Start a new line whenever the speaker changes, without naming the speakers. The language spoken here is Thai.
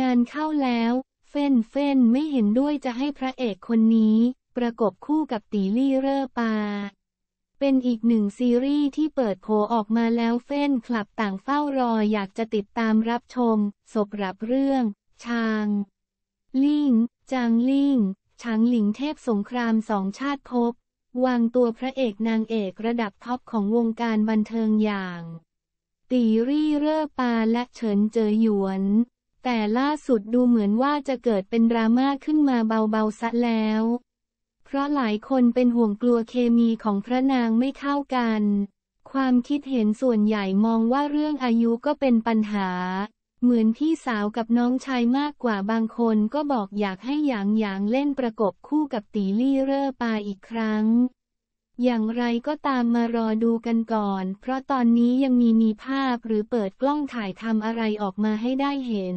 งานเข้าแล้ว เฟนเฟนไม่เห็นด้วยจะให้พระเอกคนนี้ ประกบคู่กับตีลี่เร่อปา เป็นอีกหนึ่งซีรีส์ที่เปิดโผออกมาแล้วเฟนคลับต่างเฝ้ารออยากจะติดตามรับชม สบรับเรื่อง ชาง ลิงจางลิงชางหลิงเทพสงครามสองชาติพบ วางตัวพระเอกนางเอกระดับท็อปของวงการบันเทิงอย่าง ตีรี่เร่อปาและเฉินเจอหยวนแต่ล่าสุดดูเหมือนว่าจะเกิดเป็นดราม่าขึ้นมาเบาๆซะแล้ว เพราะหลายคนเป็นห่วงกลัวเคมีของพระนางไม่เข้ากัน ความคิดเห็นส่วนใหญ่มองว่าเรื่องอายุก็เป็นปัญหา เหมือนพี่สาวกับน้องชายมากกว่าบางคนก็บอกอยากให้หยางหยางเล่นประกบคู่กับตีลี่เร่อปาอีกครั้งอย่างไรก็ตามมารอดูกันก่อน เพราะตอนนี้ยังมีมีภาพหรือเปิดกล้องถ่ายทำอะไรออกมาให้ได้เห็น